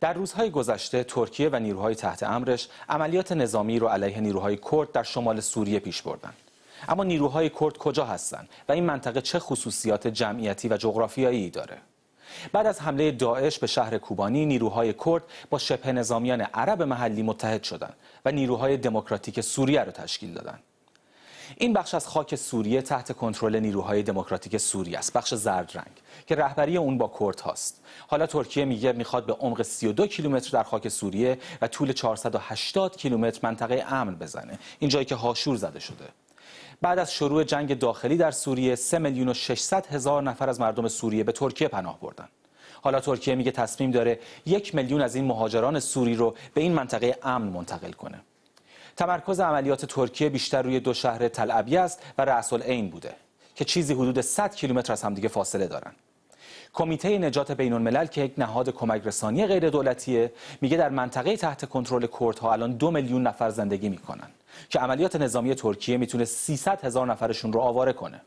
در روزهای گذشته ترکیه و نیروهای تحت امرش عملیات نظامی رو علیه نیروهای کرد در شمال سوریه پیش بردن اما نیروهای کرد کجا هستند و این منطقه چه خصوصیات جمعیتی و جغرافیایی داره بعد از حمله داعش به شهر کوبانی نیروهای کرد با شبه نظامیان عرب محلی متحد شدند و نیروهای دموکراتیک سوریه را تشکیل دادند این بخش از خاک سوریه تحت کنترل نیروهای دموکراتیک سوریه است بخش زرد رنگ که رهبری اون با کرد هاست حالا ترکیه میگه میخواد به عمق 32 کیلومتر در خاک سوریه و طول 480 کیلومتر منطقه امن بزنه این جایی که هاشور زده شده بعد از شروع جنگ داخلی در سوریه 3 میلیون و 600 هزار نفر از مردم سوریه به ترکیه پناه بردن حالا ترکیه میگه تصمیم داره یک میلیون از این مهاجران سوری رو به این منطقه امن منتقل کنه تمرکز عملیات ترکیه بیشتر روی دو شهر تل است و رأس این بوده که چیزی حدود 100 کیلومتر از همدیگه فاصله دارن کمیته نجات بین الملل که یک نهاد کمک رسانی غیر دولتیه میگه در منطقه تحت کنترل کردها الان دو میلیون نفر زندگی میکنن که عملیات نظامی ترکیه میتونه 300 هزار نفرشون رو آواره کنه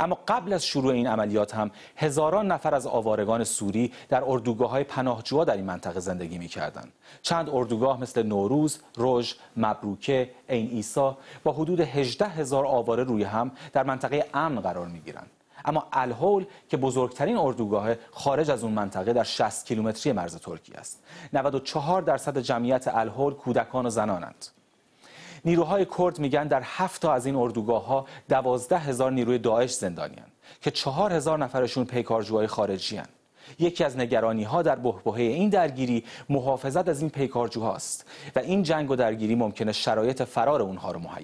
اما قبل از شروع این عملیات هم هزاران نفر از آوارگان سوری در اردوگاه های پناهجوها در این منطقه زندگی میکردند چند اردوگاه مثل نوروز، رژ، مبروکه، عین ایسا با حدود 18 هزار آواره روی هم در منطقه امن قرار میگیرند اما الهول که بزرگترین اردوگاه خارج از اون منطقه در 60 کیلومتری مرز ترکیه است 94 درصد جمعیت الهول کودکان و زنانند نیروهای کرد میگن در هفت تا از این اردوگاه ها دوازده هزار نیروی داعش زندانیان که چهار هزار نفرشون پیکارجوهای خارجی هن. یکی از نگرانی ها در بهبهه این درگیری محافظت از این پیکارجوهاست و این جنگ و درگیری ممکنه شرایط فرار اونها رو مهیا